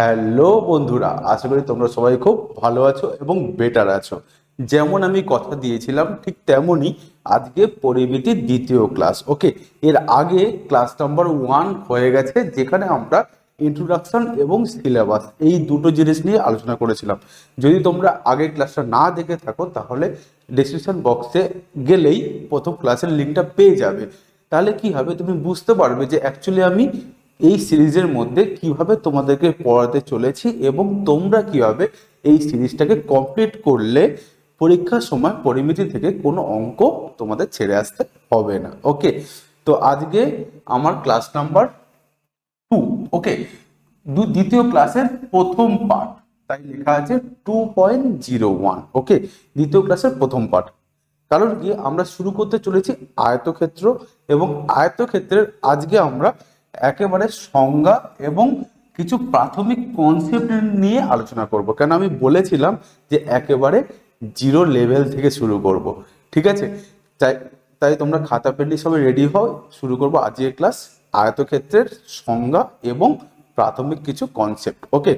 hello বন্ধুরা আশা করি তোমরা সবাই খুব ভালো আছো এবং বেটার আছো যেমন আমি কথা দিয়েছিলাম ঠিক তেমনই আজকে পরিবেটির দ্বিতীয় ক্লাস ওকে এর আগে ক্লাস নাম্বার ওয়ান হয়ে গেছে যেখানে আমরা ইন্ট্রোডাকশন এবং সিলেবাস এই দুটো জিনিস নিয়ে আলোচনা করেছিলাম যদি তোমরা আগে ক্লাসটা না দেখে থাকো তাহলে ডিসক্রিপশন বক্সে গেলেই প্রথম ক্লাসের লিঙ্কটা পেয়ে যাবে তাহলে কি হবে তুমি বুঝতে পারবে যে অ্যাকচুয়ালি আমি এই সিরিজের মধ্যে কিভাবে তোমাদেরকে পড়াতে চলেছি এবং তোমরা কিভাবে এই সিরিজটাকে কমপ্লিট করলে পরীক্ষার সময় পরিমিতি থেকে কোনো অঙ্ক তোমাদের ছেড়ে আসতে হবে না ওকে তো আজকে আমার ক্লাস নাম্বার টু ওকে দ্বিতীয় ক্লাসের প্রথম পার্ট তাই লেখা আছে two point zero one okay দ্বিতীয় ক্লাসের প্রথম পার্ট কারণ কি আমরা শুরু করতে চলেছি আয়তক্ষেত্র এবং আয়তক্ষেত্রের আজকে আমরা একেবারে সংজ্ঞা এবং কিছু প্রাথমিক কনসেপ্ট নিয়ে আলোচনা করব কেন আমি বলেছিলাম যে একেবারে জিরো লেভেল থেকে শুরু করব ঠিক আছে তাই তাই তোমরা খাতা পেন্ডি সবাই রেডি হও শুরু করব আজকের ক্লাস আয়তক্ষেত্রের সংজ্ঞা এবং প্রাথমিক কিছু কনসেপ্ট ওকে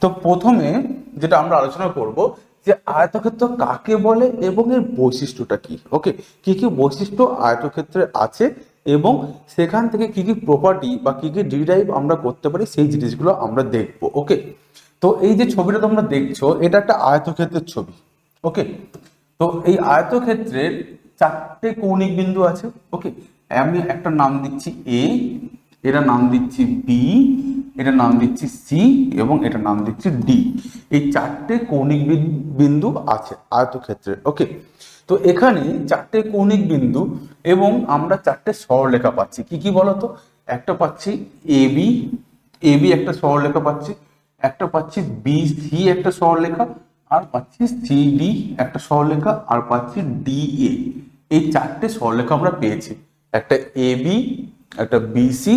তো প্রথমে যেটা আমরা আলোচনা করব যে আয়তক্ষেত্র কাকে বলে এবং এর বৈশিষ্ট্যটা কি ওকে কি কি বৈশিষ্ট্য আয়তক্ষেত্রে আছে এবং সেখান থেকে কি কি প্রপার্টি বা কি কি ডিরাইভ আমরা করতে পারি সেই জিনিসগুলো আমরা দেখব ওকে তো এই যে ছবিটা তোমরা দেখছো এটা একটা আয়তক্ষেত্রের ছবি ওকে তো এই আয়তক্ষেত্রের চারটে কৌণিক বিন্দু আছে ওকে আমি একটা নাম দিচ্ছি এ এরা নাম দিচ্ছি বি এটার নাম দিচ্ছি সি এবং এটার নাম দিচ্ছি ডি এই চারটে কৌণিক বিন্দু আছে আয়তক্ষেত্রে ওকে তো এখানে চারটে কৌণিক বিন্দু এবং আমরা চারটে সরলেখা পাচ্ছি কি কি বলতো একটা পাচ্ছি এবি এবি একটা সরলেখা পাচ্ছি একটা পাচ্ছি সি একটা সরলেখা আর পাচ্ছি ডি একটা সরলেখা আর পাচ্ছি ডি এ এই চারটে সরলেখা আমরা পেয়েছি একটা এবি একটা বিসি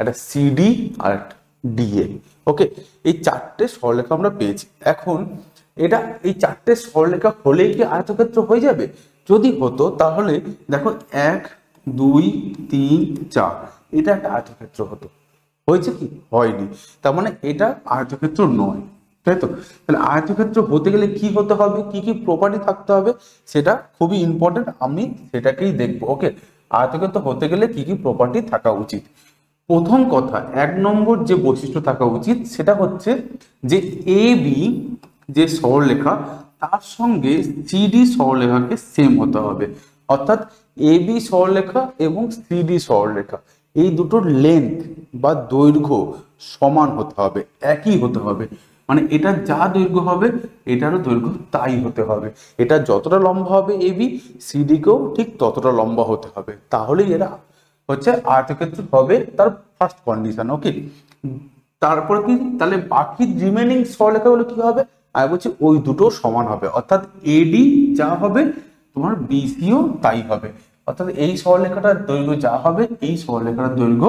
একটা সিডি আর একটা ডিএ ওকে এই চারটে সরলেখা আমরা পেয়েছি এখন এটা এই চারটে সরলেখা হলে কি আয়তক্ষেত্র হয়ে যাবে যদি হতো তাহলে দেখো এক দুই তিন চার এটা একটা আয়তক্ষেত্র হতো হয়েছে কি হয়নি তার মানে এটা আয়তক্ষেত্র নয় তাই তো তাহলে আয়তক্ষেত্র হতে গেলে কি হতে হবে কি কি প্রপার্টি থাকতে হবে সেটা খুবই ইম্পর্টেন্ট আমি সেটাকেই দেখবো ওকে আয়তক্ষেত্র হতে গেলে কি কি প্রপার্টি থাকা উচিত প্রথম কথা এক নম্বর যে বৈশিষ্ট্য থাকা উচিত সেটা হচ্ছে যে এ বি যে সরলরেখা তার সঙ্গে সিডি সরলরেখাকে সেম হতে হবে অর্থাৎ এ বি সরলরেখা এবং সিডি সরলরেখা এই দুটোর লেন্থ বা দৈর্ঘ্য সমান হতে হবে একই হতে হবে মানে এটা যা দৈর্ঘ্য হবে এটারও দৈর্ঘ্য তাই হতে হবে এটা যতটা লম্বা হবে এবি সিডিকেও ঠিক ততটা লম্বা হতে হবে তাহলেই এরা হচ্ছে আয়তক্ষেত্র হবে তার ফার্স্ট কন্ডিশন ওকে তারপর কি তাহলে বাকি রিমেনিং সরলেখাগুলো কি হবে আমি বলছি ওই দুটো সমান হবে অর্থাৎ এডি যা হবে তোমার বিসিও তাই হবে অর্থাৎ এই সরলেখাটার দৈর্ঘ্য যা হবে এই সরলেখাটার দৈর্ঘ্য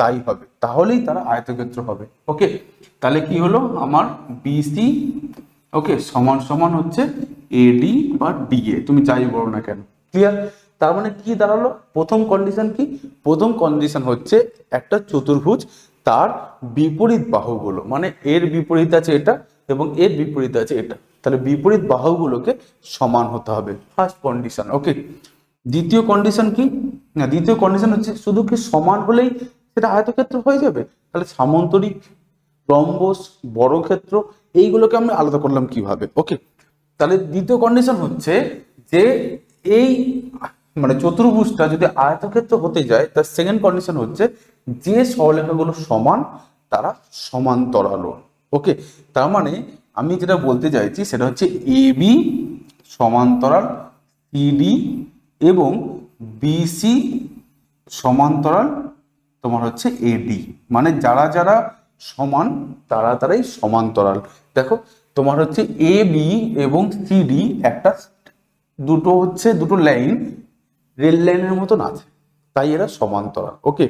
তাই হবে তাহলেই তারা আয়তক্ষেত্র হবে ওকে তাহলে কি হলো আমার বিসি ওকে সমান সমান হচ্ছে এডি বা ডিএ তুমি যাই বলো না কেন ক্লিয়ার তার মানে কি দাঁড়ালো প্রথম কন্ডিশন কি প্রথম কন্ডিশন হচ্ছে একটা চতুর্ভুজ তার বিপরীত বাহুগুলো মানে এর বিপরীত আছে এটা এবং এর বিপরীত আছে এটা তাহলে বিপরীত বাহুগুলোকে সমান হতে হবে ফার্স্ট কন্ডিশন ওকে দ্বিতীয় কন্ডিশন কি না দ্বিতীয় কন্ডিশন হচ্ছে শুধু কি সমান হলেই সেটা আয়তক্ষেত্র হয়ে যাবে তাহলে সামন্তরিক বড় ক্ষেত্র এইগুলোকে আমরা আলাদা করলাম কিভাবে ওকে তাহলে দ্বিতীয় কন্ডিশন হচ্ছে যে এই মানে চতুর্ভুজটা যদি আয়তক্ষেত্র হতে যায় তার সেকেন্ড কন্ডিশন হচ্ছে যে সরলেখাগুলো সমান তারা সমান্তরালো ওকে তার মানে আমি যেটা বলতে চাইছি সেটা হচ্ছে এ বি সমান্তরাল সিডি এবং বিসি সমান্তরাল তোমার হচ্ছে এডি মানে যারা যারা সমান তারা তারাই সমান্তরাল দেখো তোমার হচ্ছে এ বি এবং সিডি একটা দুটো হচ্ছে দুটো লাইন রেল লাইনের মতন আছে তাই এরা সমান্তরাল ওকে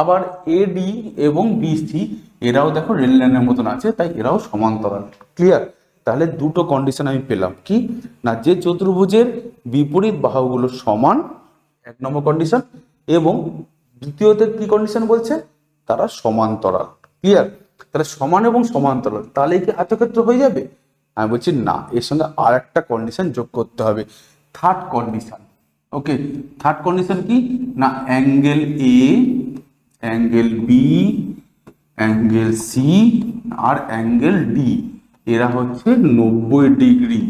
আবার এডি এবং বি সি এরাও দেখো রেল লাইনের মতন আছে তাই এরাও সমান্তরাল ক্লিয়ার তাহলে দুটো কন্ডিশন আমি পেলাম কি না যে চতুর্ভুজের বিপরীত বাহুগুলো সমান এক নম্বর কন্ডিশন এবং দ্বিতীয়তে কি কন্ডিশন বলছে তারা সমান্তরাল ক্লিয়ার তাহলে সমান এবং সমান্তরাল তাহলে কি আয়তক্ষেত্র হয়ে যাবে আমি বলছি না এর সঙ্গে আর একটা কন্ডিশন যোগ করতে হবে third condition okay third condition কি না angle A angle B angle C আর অ্যাঙ্গেল ডি এরা হচ্ছে নব্বই ডিগ্রি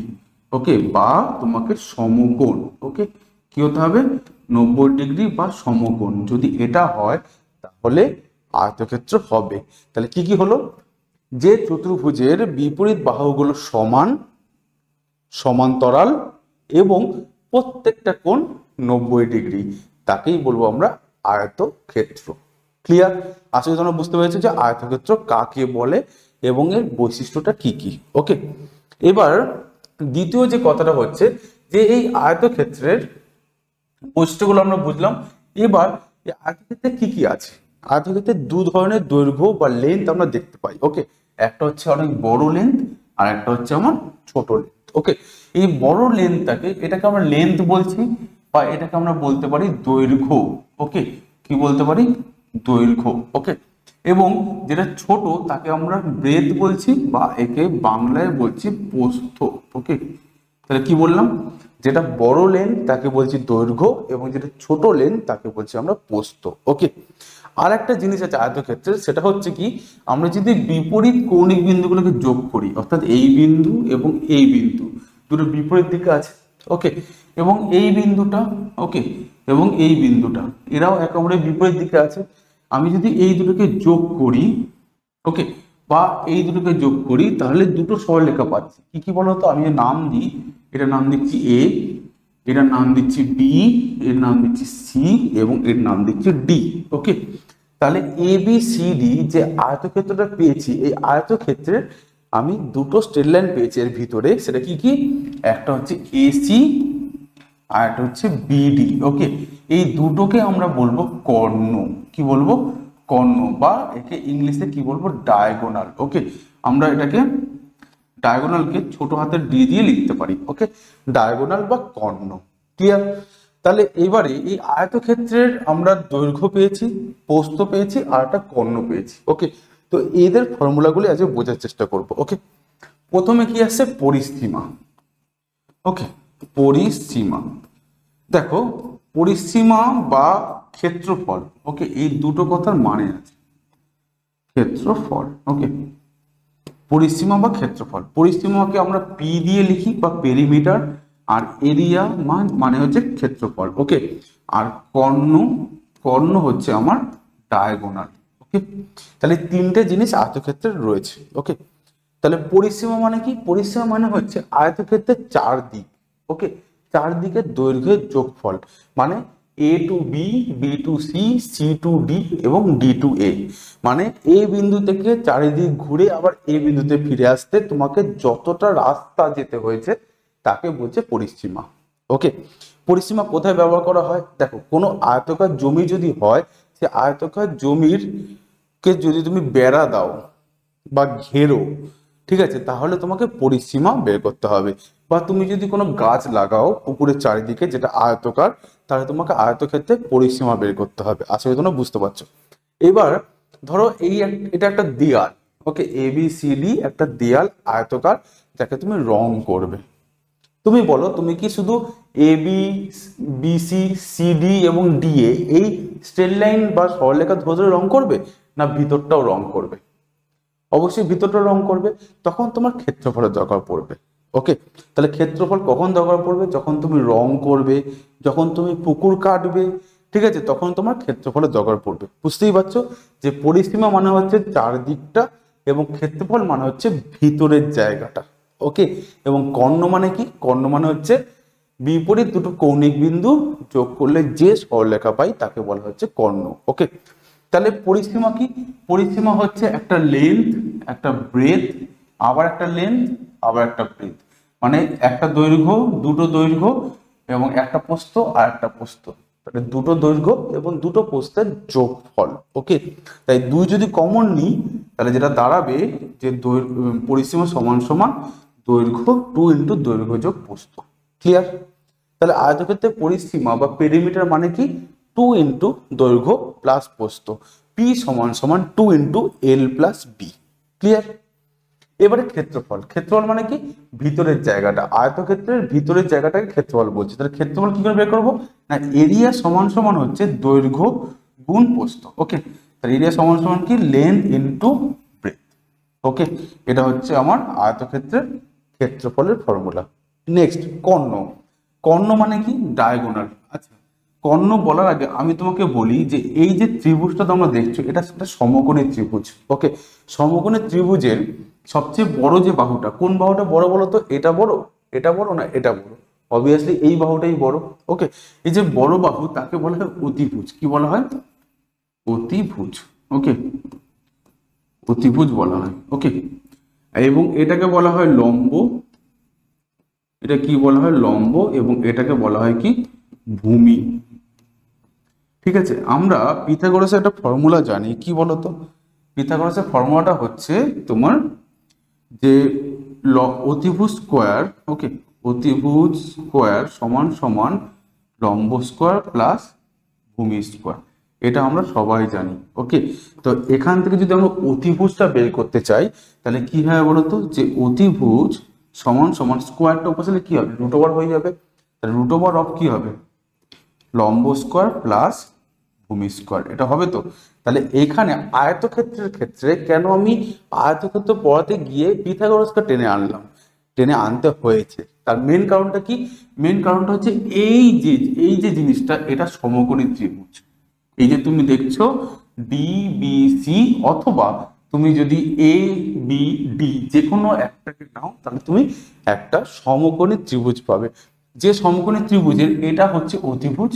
ওকে বা তোমাকে সমকোণ ওকে কি হতে হবে নব্বই ডিগ্রি বা সমকোণ যদি এটা হয় তাহলে আয়তক্ষেত্র হবে তাহলে কি কি হলো যে চতুর্ভুজের বিপরীত বাহুগুলো সমান সমান্তরাল এবং প্রত্যেকটা কোণ নব্বই ডিগ্রি তাকেই বলবো আমরা আয়তক্ষেত্র ক্লিয়ার আসলে তোমরা বুঝতে পেরেছো যে আয়তক্ষেত্র কাকে বলে এবং এর বৈশিষ্ট্যটা কি কি ওকে এবার দ্বিতীয় যে কথাটা হচ্ছে যে এই আয়তক্ষেত্রের বৈশিষ্ট্যগুলো আমরা বুঝলাম এবার এই আয়তক্ষেত্রে কি কি আছে আয়তক্ষেত্রে দু ধরনের দৈর্ঘ্য বা লেন্থ আমরা দেখতে পাই ওকে একটা হচ্ছে অনেক বড় লেন্থ আর একটা হচ্ছে আমার ছোট লেন্থ ওকে এই বড় লেন্থটাকে এটাকে আমরা লেন্থ বলছি বা এটাকে আমরা বলতে পারি দৈর্ঘ্য ওকে কি বলতে পারি দৈর্ঘ্য ওকে এবং যেটা ছোট তাকে আমরা ব্রেথ বলছি বা একে বাংলায় বলছি পোস্থ ওকে তাহলে কি বললাম যেটা বড় লেন তাকে বলছি দৈর্ঘ্য এবং যেটা ছোট লেন তাকে বলছি আমরা পোস্ত ওকে আর একটা জিনিস আছে আয়তক্ষেত্রে সেটা হচ্ছে কি আমরা যদি বিপরীত কৌণিক বিন্দুগুলোকে যোগ করি অর্থাৎ এই বিন্দু এবং এই বিন্দু দুটো বিপরীত দিকে আছে ওকে এবং এই বিন্দুটা ওকে এবং এই বিন্দুটা এরাও একেবারে বিপরীত দিকে আছে আমি যদি এই দুটোকে যোগ করি ওকে বা এই দুটোকে যোগ করি তাহলে দুটো সরলরেখা পাচ্ছি কি কি বলতো আমি নাম দিই এটা নাম দিচ্ছি এ এটার নাম দিচ্ছি বি এর নাম দিচ্ছি সি এবং এর নাম দিচ্ছি ডি ওকে তাহলে এ বি সি ডি যে আয়তক্ষেত্রটা পেয়েছি এই আয়তক্ষেত্রের আমি দুটো স্ট্রেট লাইন পেয়েছি এর ভিতরে সেটা কি কি একটা হচ্ছে এসি আর একটা হচ্ছে বিডি ওকে এই দুটোকে আমরা বলবো কর্ণ কি বলবো কর্ণ বা একে ইংলিশে কি বলবো ডায়াগোনাল ওকে আমরা এটাকে ডায়াগোনালকে ছোট হাতের ডি দিয়ে লিখতে পারি ওকে ডায়াগোনাল বা কর্ণ ক্লিয়ার তাহলে এবারে এই আয়তক্ষেত্রের আমরা দৈর্ঘ্য পেয়েছি পোস্ত পেয়েছি আর একটা কর্ণ পেয়েছি ওকে তো এদের ফর্মুলাগুলি আজকে বোঝার চেষ্টা করব ওকে প্রথমে কি আসছে পরিসীমা ওকে পরিসীমা দেখো পরিসীমা বা ক্ষেত্রফল ওকে এই দুটো কথার মানে আছে ক্ষেত্রফল ওকে পরিসীমা বা ক্ষেত্রফল পরিসীমাকে আমরা পি দিয়ে লিখি বা পেরিমিটার আর এরিয়া মান মানে হচ্ছে ক্ষেত্রফল ওকে আর কর্ণ কর্ণ হচ্ছে আমার ডায়াগোনাল ওকে তাহলে তিনটে জিনিস আয়তক্ষেত্রে রয়েছে ওকে তাহলে পরিসীমা মানে কি পরিসীমা মানে হচ্ছে আয়তক্ষেত্রের চারদিক ওকে চারদিকের দৈর্ঘ্যের যোগফল মানে A to B B to C C to D এবং ডি টু এ মানে এ বিন্দু থেকে চারিদিক ঘুরে আবার এ বিন্দুতে ফিরে আসতে তোমাকে যতটা রাস্তা যেতে হয়েছে তাকে বলছে পরিসীমা ওকে পরিসীমা কোথায় ব্যবহার করা হয় দেখো কোনো আয়তকার জমি যদি হয় সে আয়তকার জমির কে যদি তুমি বেড়া দাও বা ঘেরো ঠিক আছে তাহলে তোমাকে পরিসীমা বের করতে হবে বা তুমি যদি কোনো গাছ লাগাও পুকুরের চারিদিকে যেটা আয়তকার তাহলে তোমাকে আয়তক্ষেত্রে পরিসীমা বের করতে হবে আসলে তোমরা বুঝতে পারছো এবার ধরো এই এটা একটা দেয়াল ওকে এবিসিডি একটা দেয়াল আয়তকার যাকে তুমি রং করবে তুমি বলো তুমি কি শুধু এ বি বিসি সিডি এবং ডিএ এই স্ট্রেট লাইন বা সরলেখা ধরে রং করবে না ভিতরটাও রং করবে অবশ্যই ভিতরটা রং করবে তখন তোমার ক্ষেত্রফলের দরকার পড়বে ওকে তাহলে ক্ষেত্রফল কখন দরকার পড়বে যখন তুমি রং করবে যখন তুমি পুকুর কাটবে ঠিক আছে তখন তোমার ক্ষেত্রফলের দরকার পড়বে বুঝতেই পারছো যে পরিসীমা মানে হচ্ছে চারদিকটা এবং ক্ষেত্রফল মানে হচ্ছে ভিতরের জায়গাটা ওকে এবং কর্ণ মানে কি কর্ণ মানে হচ্ছে বিপরীত দুটো কৌণিক বিন্দু যোগ করলে যে সরলেখা পাই তাকে বলা হচ্ছে কর্ণ ওকে তাহলে পরিসীমা কি পরিসীমা হচ্ছে একটা লেন্থ একটা ব্রেথ আবার একটা লেন্থ আবার একটা ব্রেথ মানে একটা দৈর্ঘ্য দুটো দৈর্ঘ্য এবং একটা পোস্ত আর একটা পোস্ত তাহলে দুটো দৈর্ঘ্য এবং দুটো পোস্তের যোগ ফল ওকে তাই দুই যদি কমন নিই তাহলে যেটা দাঁড়াবে যে পরিসীমা সমান সমান দৈর্ঘ্য টু ইন্টু দৈর্ঘ্য যোগ পোস্ত ক্লিয়ার তাহলে আয়তক্ষেত্রে পরিসীমা বা পেরিমিটার মানে কি টু ইন্টু দৈর্ঘ্য প্লাস পোস্ত পি সমান সমান two into L plus B clear এবারে ক্ষেত্রফল ক্ষেত্রফল মানে কি ভিতরের জায়গাটা আয়তক্ষেত্রের ভিতরের জায়গাটাকে ক্ষেত্রফল বলছে তাহলে ক্ষেত্রফল কি করে বের করবো না এরিয়া সমান সমান হচ্ছে দৈর্ঘ্য গুণ প্রস্ত ওকে তাহলে এরিয়া সমান সমান কি লেন্থ ইন্টু ব্রেথ ওকে এটা হচ্ছে আমার আয়তক্ষেত্রের ক্ষেত্রফলের ফর্মুলা নেক্সট কর্ণ কর্ণ মানে কি ডায়াগোনাল কর্ণ বলার আগে আমি তোমাকে বলি যে এই যে ত্রিভুজটা তোমরা দেখছো এটা একটা সমকোণের ত্রিভুজ ওকে সমকোণের ত্রিভুজের সবচেয়ে বড় যে বাহুটা কোন বাহুটা বড় বলো তো এটা বড় এটা বড় না এটা বড় অবভিয়াসলি এই বাহুটাই বড় ওকে এই যে বড় বাহু তাকে বলা হয় অতিভুজ কি বলা হয় অতিভুজ ওকে অতিভুজ বলা হয় ওকে এবং এটাকে বলা হয় লম্ব এটা কি বলা হয় লম্ব এবং এটাকে বলা হয় কি ভূমি ঠিক আছে আমরা পিথাগোরাসের একটা ফর্মুলা জানি কি বলতো পিথাগোরাসের ফর্মুলাটা হচ্ছে তোমার যে ল অতিভুজ স্কোয়ার ওকে অতিভুজ স্কোয়ার সমান সমান লম্ব স্কোয়ার প্লাস ভূমি স্কোয়ার এটা আমরা সবাই জানি ওকে তো এখান থেকে যদি আমরা অতিভুজটা বের করতে চাই তাহলে কি হয় বলতো যে অতিভুজ সমান সমান স্কোয়ারটা উপরে কি হবে রুট ওভার হয়ে যাবে রুট ওভার অফ কি হবে লম্ব স্কোয়ার প্লাস ভূমি স্কোয়ার এটা হবে তো তাহলে এইখানে আয়তক্ষেত্রের ক্ষেত্রে কেন আমি আয়তক্ষেত্র পড়াতে গিয়ে পিথাগোরাসকে টেনে আনলাম টেনে আনতে হয়েছে তার মেন কারণটা কি মেন কারণটা হচ্ছে এই যে এই যে জিনিসটা এটা সমকোণী ত্রিভুজ এই যে তুমি দেখছো ডি বি সি অথবা তুমি যদি এ বি ডি যে কোনো একটাকে নাও তাহলে তুমি একটা সমকোণী ত্রিভুজ পাবে যে সমকোণী ত্রিভুজের এটা হচ্ছে অতিভুজ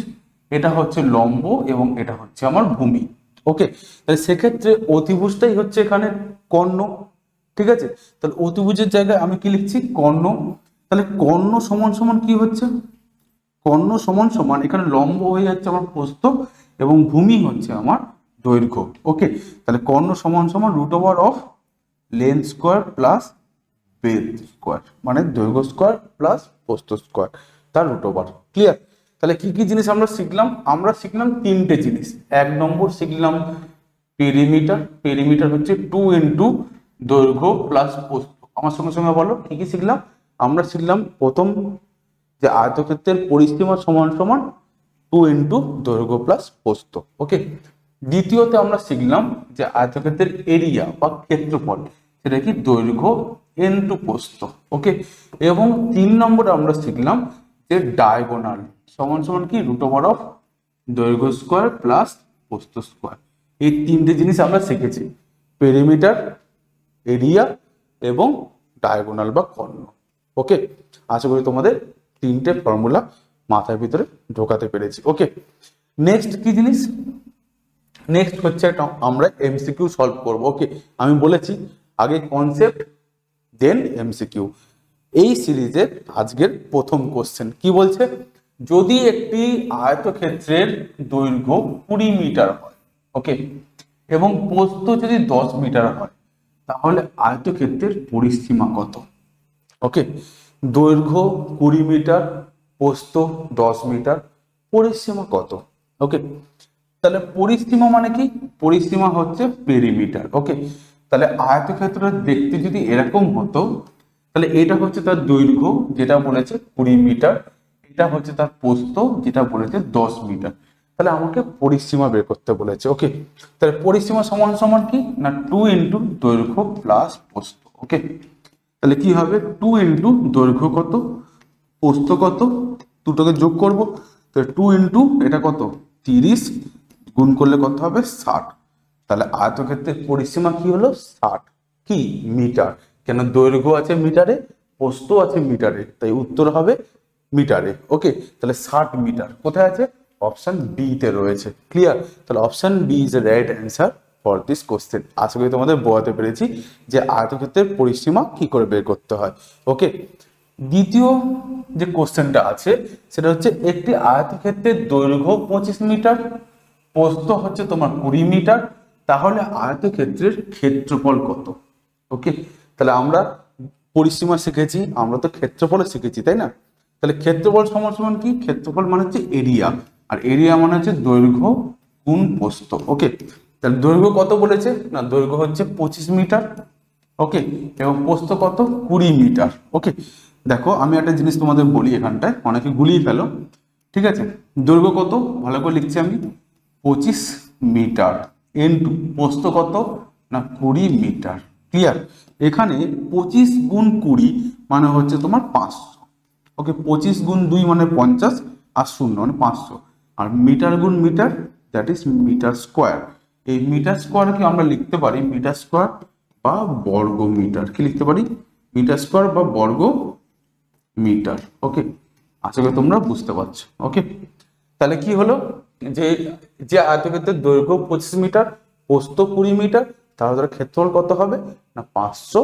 এটা হচ্ছে লম্ব এবং এটা হচ্ছে আমার ভূমি ওকে তাহলে সেক্ষেত্রে অতিভুজটাই হচ্ছে এখানে কর্ণ ঠিক আছে তাহলে অতিভুজের জায়গায় আমি কি লিখছি কর্ণ তাহলে কর্ণ সমান সমান কি হচ্ছে কর্ণ সমান সমান এখানে লম্ব হয়ে যাচ্ছে আমার প্রস্ত এবং ভূমি হচ্ছে আমার দৈর্ঘ্য ওকে তাহলে কর্ণ সমান সমান root over of length square plus breadth square মানে দৈর্ঘ্য স্কোয়ার প্লাস পোস্ত স্কোয়ার তার রুট ওভার ক্লিয়ার তাহলে কি কি জিনিস আমরা শিখলাম আমরা শিখলাম তিনটে জিনিস এক নম্বর শিখলাম পেরিমিটার পেরিমিটার হচ্ছে টু ইন্টু দৈর্ঘ্য প্লাস পোস্ত আমার সঙ্গে সঙ্গে বলো কি কি শিখলাম আমরা শিখলাম প্রথম যে আয়তক্ষেত্রের পরিস্থিমা সমান সমান টু ইন্টু দৈর্ঘ্য প্লাস পোস্ত ওকে দ্বিতীয়তে আমরা শিখলাম যে আয়তক্ষেত্রের এরিয়া বা ক্ষেত্রফল সেটা কি দৈর্ঘ্য এন টু পোস্ত ওকে এবং তিন নম্বরে আমরা শিখলাম যে ডায়গোনাল সমান সমান কি রুট ওভার অফ দৈর্ঘ্য স্কোয়ার প্লাস পোস্ত স্কোয়ার এই তিনটে জিনিস আমরা শিখেছি পেরিমিটার এরিয়া এবং ডায়গোনাল বা কর্ণ ওকে আশা করি তোমাদের তিনটে ফর্মুলা মাথার ভিতরে ঢোকাতে পেরেছি ওকে নেক্সট কি জিনিস নেক্সট হচ্ছে একটা আমরা এমসিকিউ সলভ করব ওকে আমি বলেছি আগে কনসেপ্ট দেন এমসিকিউ এই সিরিজের আজকের প্রথম কোশ্চেন কি বলছে যদি একটি আয়তক্ষেত্রের দৈর্ঘ্য কুড়ি মিটার হয় ওকে এবং পোস্ত যদি দশ মিটার হয় তাহলে আয়তক্ষেত্রের পরিসীমা কত ওকে দৈর্ঘ্য কুড়ি মিটার পোস্ত দশ মিটার পরিসীমা কত ওকে তাহলে পরিসীমা মানে কি পরিসীমা হচ্ছে পেরিমিটার ওকে তাহলে আয়তক্ষেত্র দেখতে যদি এরকম হতো তাহলে এটা হচ্ছে তার দৈর্ঘ্য যেটা বলেছে কুড়ি মিটার এটা হচ্ছে তার পোস্ত যেটা বলেছে দশ মিটার তাহলে আমাকে পরিসীমা বের করতে বলেছে ওকে তাহলে পরিসীমা সমান সমান কি না টু ইন্টু দৈর্ঘ্য প্লাস পোস্ত ওকে তাহলে কি হবে টু ইন্টু দৈর্ঘ্য কত পোস্ত কত দুটোকে যোগ করব তাহলে টু ইন্টু এটা কত তিরিশ গুণ করলে কত হবে ষাট তাহলে আয়তক্ষেত্রের পরিসীমা কি হলো ষাট কি মিটার কেন দৈর্ঘ্য আছে মিটারে পোস্ত আছে মিটারে তাই উত্তর হবে মিটারে ওকে তাহলে ষাট মিটার কোথায় আছে অপশান বিতে রয়েছে ক্লিয়ার তাহলে option B is right answer for this question আশা করি তোমাদের বোঝাতে পেরেছি যে আয়তক্ষেত্রের পরিসীমা কি করে বের করতে হয় ওকে দ্বিতীয় যে কোশ্চেনটা আছে সেটা হচ্ছে একটি আয়তক্ষেত্রের দৈর্ঘ্য পঁচিশ মিটার পোস্ত হচ্ছে তোমার কুড়ি মিটার তাহলে আয়তক্ষেত্রের ক্ষেত্রফল কত ওকে তাহলে আমরা পরিসীমা শিখেছি আমরা তো ক্ষেত্রফলও শিখেছি তাই না তাহলে ক্ষেত্রফল সমান কি ক্ষেত্রফল মানে হচ্ছে এরিয়া আর এরিয়া মানে হচ্ছে দৈর্ঘ্য গুণ প্রস্থ ওকে তাহলে দৈর্ঘ্য কত বলেছে না দৈর্ঘ্য হচ্ছে পঁচিশ মিটার ওকে এবং প্রস্থ কত কুড়ি মিটার ওকে দেখো আমি একটা জিনিস তোমাদের বলি এখানটায় অনেকে গুলিয়ে ফেলো ঠিক আছে দৈর্ঘ্য কত ভালো করে লিখছি আমি পঁচিশ মিটার এন টু প্রস্ত কত না কুড়ি মিটার ক্লিয়ার এখানে পঁচিশ গুণ কুড়ি মানে হচ্ছে তোমার পাঁচশো ওকে পঁচিশ গুণ দুই মানে পঞ্চাশ আর শূন্য মানে পাঁচশো আর মিটার গুণ meter that is meter square এই মিটার স্কোয়ারকে আমরা লিখতে পারি মিটার স্কোয়ার বা বর্গ মিটার কি লিখতে পারি মিটার স্কোয়ার বা বর্গ মিটার ওকে আশা করি তোমরা বুঝতে পারছো ওকে তাহলে কি হলো যে যে আয়তক্ষেত্রের দৈর্ঘ্য পঁচিশ মিটার পোস্ত কুড়ি মিটার তাহলে তার ক্ষেত্রফল কত হবে না পাঁচশো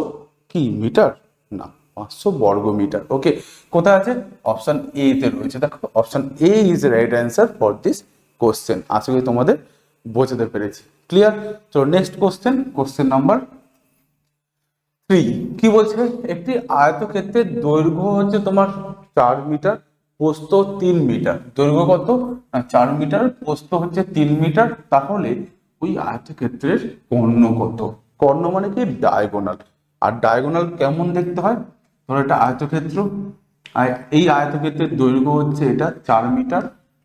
কি মিটার না পাঁচশো বর্গ মিটার ওকে কোথায় আছে অপশান এ তে রয়েছে দেখো option A is right answer for this question আশা করি তোমাদের বোঝাতে পেরেছি ক্লিয়ার তো next question question number three কি বলছে একটি আয়তক্ষেত্রের দৈর্ঘ্য হচ্ছে তোমার চার মিটার পোস্ত তিন মিটার দৈর্ঘ্য কত চার মিটার পোস্ত হচ্ছে তিন মিটার তাহলে ওই আয়তক্ষেত্রের কর্ণ কত কর্ণ মানে কি ডায়গোনাল আর ডায়গোনাল কেমন দেখতে হয় ধরো এটা আয়তক্ষেত্র আর এই আয়তক্ষেত্রের দৈর্ঘ্য হচ্ছে এটা চার মিটার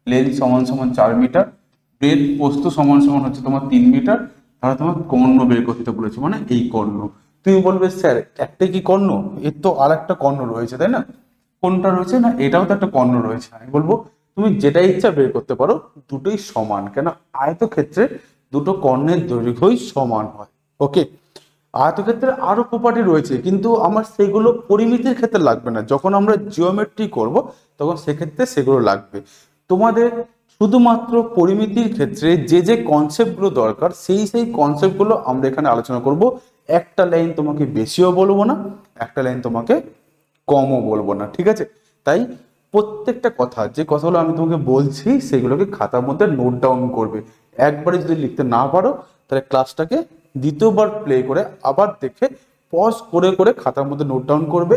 লেন্থ সমান সমান চার মিটার বেদ পোস্ত সমান সমান হচ্ছে তোমার তিন মিটার তাহলে তোমার কর্ণ বের করতে বলেছে মানে এই কর্ণ তুমি বলবে স্যার একটাই কি কর্ণ এর তো আর একটা কর্ণ রয়েছে তাই না কোনটা রয়েছে না এটাও তো একটা কর্ণ রয়েছে আমি বলবো তুমি যেটা ইচ্ছা বের করতে পারো দুটোই সমান কেন আয়তক্ষেত্রে দুটো কর্ণের দৈর্ঘ্যই সমান হয় ওকে আয়তক্ষেত্রে আরো প্রপার্টি রয়েছে কিন্তু আমার সেগুলো পরিমিতির ক্ষেত্রে লাগবে না যখন আমরা জিওমেট্রি করব তখন সেক্ষেত্রে সেগুলো লাগবে তোমাদের শুধুমাত্র পরিমিতির ক্ষেত্রে যে যে কনসেপ্টগুলো দরকার সেই সেই কনসেপ্টগুলো আমরা এখানে আলোচনা করব একটা লাইন তোমাকে বেশিও বলবো না একটা লাইন তোমাকে কমও বলবো না ঠিক আছে তাই প্রত্যেকটা কথা যে কথাগুলো আমি তোমাকে বলছি সেগুলোকে খাতার মধ্যে নোট ডাউন করবে একবারে যদি লিখতে না পারো তাহলে ক্লাসটাকে দ্বিতীয়বার প্লে করে আবার দেখে পজ করে করে খাতার মধ্যে নোট ডাউন করবে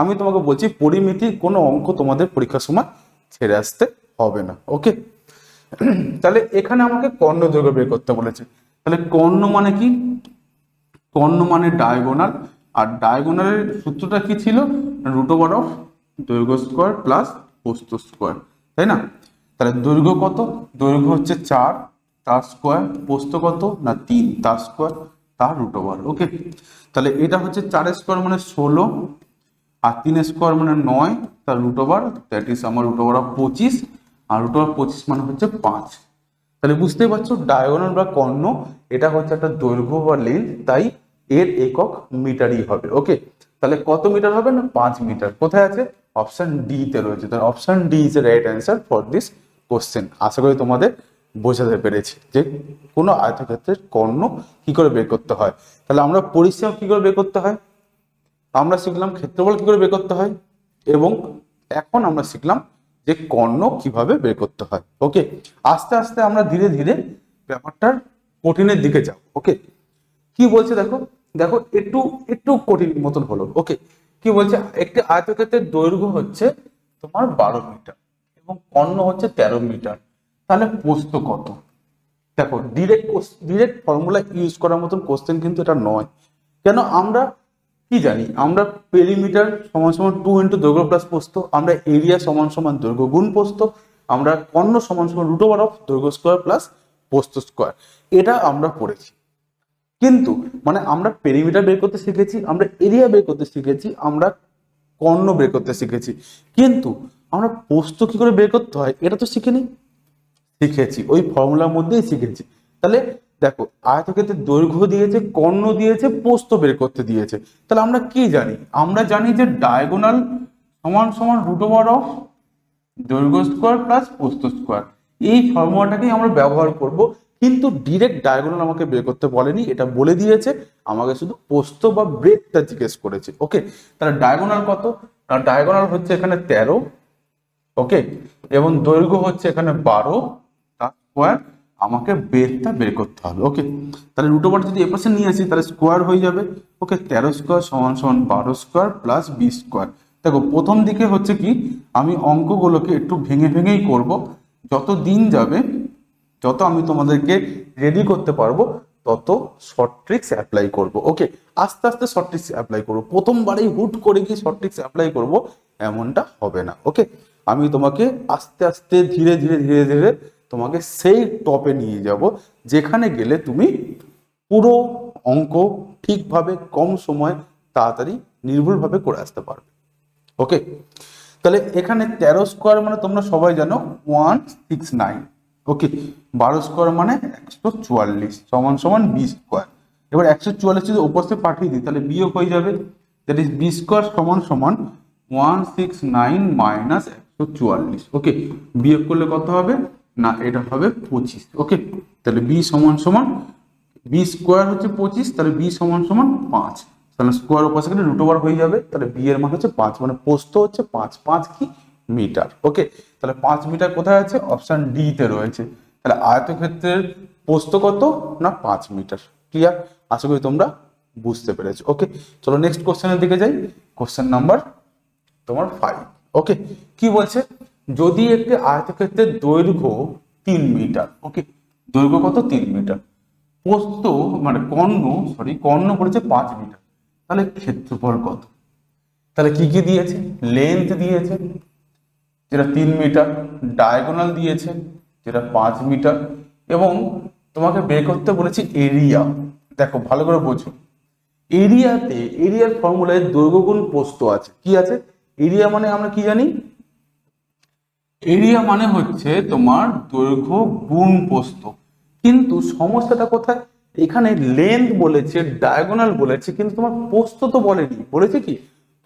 আমি তোমাকে বলছি পরিমিতির কোনো অঙ্ক তোমাদের পরীক্ষার সময় ছেড়ে আসতে হবে না ওকে তাহলে এখানে আমাকে কর্ণ দৈর্ঘ্য বের করতে বলেছে তাহলে কর্ণ মানে কি কর্ণ মানে ডায়গোনাল আর ডায়াগোনালের সূত্রটা কি ছিল রুট ওভার অফ দৈর্ঘ্য স্কোয়ার প্লাস পোস্ত স্কোয়ার তাই না তাহলে দৈর্ঘ্য কত দৈর্ঘ্য হচ্ছে চার তার স্কোয়ার পোস্ত কত না তিন তার স্কোয়ার তার রুট ওভার ওকে তাহলে এটা হচ্ছে চার স্কোয়ার মানে ষোলো আর তিন স্কোয়ার মানে নয় তার রুট ওভার দ্যাট ইস আমার রুট ওভার অফ পঁচিশ আর রুট ওভার পঁচিশ মানে হচ্ছে পাঁচ তাহলে বুঝতেই পারছো ডায়াগোনাল বা কর্ণ এটা হচ্ছে একটা দৈর্ঘ্য বা লেন্থ তাই এর একক মিটারই হবে ওকে তাহলে কত মিটার হবে না পাঁচ মিটার কোথায় আছে অপশান ডিতে রয়েছে তাহলে option D is a right answer for this question আশা করি তোমাদের বোঝাতে পেরেছি যে কোনো আয়তক্ষেত্রের কর্ণ কি করে বের করতে হয় তাহলে আমরা পরিসীমা কি করে বের করতে হয় আমরা শিখলাম ক্ষেত্রফল কি করে বের করতে হয় এবং এখন আমরা শিখলাম যে কর্ণ কিভাবে বের করতে হয় ওকে আস্তে আস্তে আমরা ধীরে ধীরে ব্যাপারটার কঠিনের দিকে যাব ওকে কি বলছে দেখো দেখো একটু একটু কঠিন মতন হলো ওকে কি বলছে একটি আয়তক্ষেত্রের দৈর্ঘ্য হচ্ছে তোমার বারো মিটার এবং অন্য হচ্ছে তেরো মিটার তাহলে পোস্ত কত দেখো ডিরেক্ট ডিরেক্ট ফর্মুলা ইউজ করার মতন কোশ্চেন কিন্তু এটা নয় কেন আমরা কি জানি আমরা পেরিমিটার সমান সমান টু ইন্টু দৈর্ঘ্য প্লাস পোস্ত আমরা এরিয়া সমান সমান দৈর্ঘ্য গুণ পোস্ত আমরা কর্ণ সমান সমান রুট ওভার অফ দৈর্ঘ্য স্কোয়ার প্লাস পোস্ত স্কোয়ার এটা আমরা পড়েছি কিন্তু মানে আমরা পেরিমিটার বের করতে শিখেছি আমরা এরিয়া বের করতে শিখেছি আমরা কর্ণ বের করতে শিখেছি কিন্তু আমরা পোস্ত কি করে বের করতে হয় এটা তো শিখিনি শিখেছি ওই ফর্মুলার মধ্যেই শিখেছি তাহলে দেখো আয়তক্ষেত্রে দৈর্ঘ্য দিয়েছে কর্ণ দিয়েছে পোস্ত বের করতে দিয়েছে তাহলে আমরা কি জানি আমরা জানি যে ডায়াগোনাল সমান সমান রুট ওভার অফ দৈর্ঘ্য স্কোয়ার প্লাস পোস্ত স্কোয়ার এই ফর্মুলাটাকেই আমরা ব্যবহার করব কিন্তু ডিরেক্ট ডায়াগোনাল আমাকে বের করতে বলেনি এটা বলে দিয়েছে আমাকে শুধু পোস্ত বা ব্রেকটা জিজ্ঞেস করেছে ওকে তাহলে ডায়াগোনাল কত না ডায়াগোনাল হচ্ছে এখানে তেরো ওকে এবং দৈর্ঘ্য হচ্ছে এখানে বারো তার স্কোয়ার আমাকে বেরটা বের করতে হবে ওকে তাহলে রুট যদি এ পাশে নিয়ে আসি তাহলে স্কোয়ার হয়ে যাবে ওকে তেরো স্কোয়ার সমান সমান বারো স্কোয়ার প্লাস বি স্কোয়ার দেখো প্রথম দিকে হচ্ছে কি আমি অঙ্কগুলোকে একটু ভেঙে ভেঙেই করব যত দিন যাবে যত আমি তোমাদেরকে রেডি করতে পারবো তত শর্ট ট্রিক্স অ্যাপ্লাই করবো ওকে আস্তে আস্তে শর্ট ট্রিক্স অ্যাপ্লাই করবো প্রথমবারেই হুট করে গিয়ে শর্ট ট্রিক্স অ্যাপ্লাই করবো এমনটা হবে না ওকে আমি তোমাকে আস্তে আস্তে ধীরে ধীরে ধীরে ধীরে তোমাকে সেই টপে নিয়ে যাব যেখানে গেলে তুমি পুরো অঙ্ক ঠিকভাবে কম সময় তাড়াতাড়ি নির্ভুলভাবে করে আসতে পারবে ওকে তাহলে এখানে তেরো স্কোয়ার মানে তোমরা সবাই জানো ওয়ান সিক্স নাইন ওকে বারো স্কোয়ার মানে একশো চুয়াল্লিশ সমান সমান বি স্কোয়ার এবার একশো চুয়াল্লিশ যদি উপস্থিত পাঠিয়ে দিই তাহলে বিয়োগ হয়ে যাবে দ্যাট ইজ বি স্কোয়ার সমান সমান ওয়ান সিক্স নাইন মাইনাস একশো চুয়াল্লিশ ওকে বিয়োগ করলে কত হবে না এটা হবে পঁচিশ ওকে তাহলে বি সমান সমান বি স্কোয়ার হচ্ছে পঁচিশ তাহলে বি সমান সমান পাঁচ তাহলে স্কোয়ার উপাশে গেলে রুট হয়ে যাবে তাহলে বি এর মান হচ্ছে পাঁচ মানে পোস্ত হচ্ছে পাঁচ পাঁচ কি মিটার ওকে তাহলে পাঁচ মিটার কোথায় আছে অপশান ডিতে রয়েছে তাহলে আয়তক্ষেত্রের পোস্ত কত না পাঁচ মিটার ক্লিয়ার আশা করি তোমরা বুঝতে পেরেছো ওকে চলো নেক্সট কোশ্চেনের দিকে যাই কোশ্চেন নাম্বার তোমার ফাইভ ওকে কি বলছে যদি একটি আয়তক্ষেত্রের দৈর্ঘ্য তিন মিটার ওকে দৈর্ঘ্য কত তিন মিটার পোস্ত মানে কর্ণ সরি কর্ণ পড়েছে পাঁচ মিটার তাহলে ক্ষেত্রফল কত তাহলে কি কি দিয়েছে লেন্থ দিয়েছে যেটা তিন মিটার ডায়াগোনাল দিয়েছে যেটা পাঁচ মিটার এবং তোমাকে বের করতে বলেছি এরিয়া দেখো ভালো করে বোঝো এরিয়াতে এরিয়ার ফর্মুলায় দৈর্ঘ্যগুণ পোস্ত আছে কি আছে এরিয়া মানে আমরা কি জানি এরিয়া মানে হচ্ছে তোমার দৈর্ঘ্য গুণ পোস্ত কিন্তু সমস্যাটা কোথায় এখানে লেন্থ বলেছে ডায়াগোনাল বলেছে কিন্তু তোমার পোস্ত তো বলেনি বলেছে কি